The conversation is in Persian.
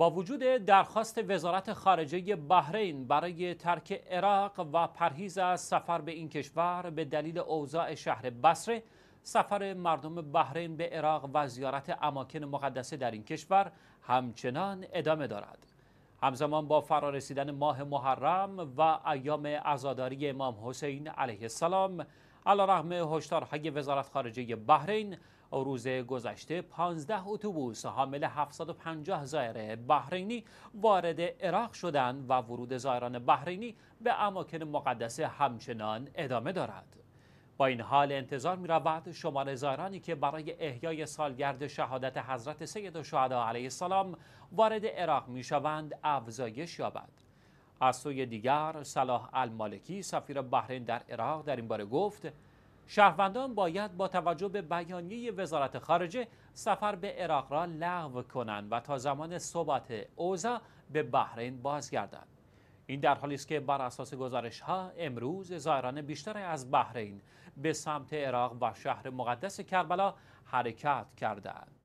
با وجود درخواست وزارت خارجه بحرین برای ترک عراق و پرهیز از سفر به این کشور به دلیل اوضاع شهر بصره سفر مردم بحرین به عراق و زیارت اماکن مقدسه در این کشور همچنان ادامه دارد همزمان با رسیدن ماه محرم و ایام عزاداری امام حسین علیه السلام علیرغم هشدارهای وزارت خارجه بحرین روز گذشته 15 اتوبوس حامل 750 زائر بحرینی وارد عراق شدند و ورود زائران بحرینی به اماکن مقدس همچنان ادامه دارد. با این حال انتظار می رود شمار زائرانی که برای احیای سالگرد شهادت حضرت سید و علیه السلام وارد عراق می شوند افزایش یابد. از سوی دیگر صلاح المالکی سفیر بحرین در عراق در این باره گفت شهروندان باید با توجه به بیانیه وزارت خارجه سفر به عراق را لغو کنند و تا زمان ثبات اوضاع به بحرین بازگردند این در حالی است که بر اساس گزارش ها امروز زائران بیشتر از بحرین به سمت عراق و شهر مقدس کربلا حرکت کردند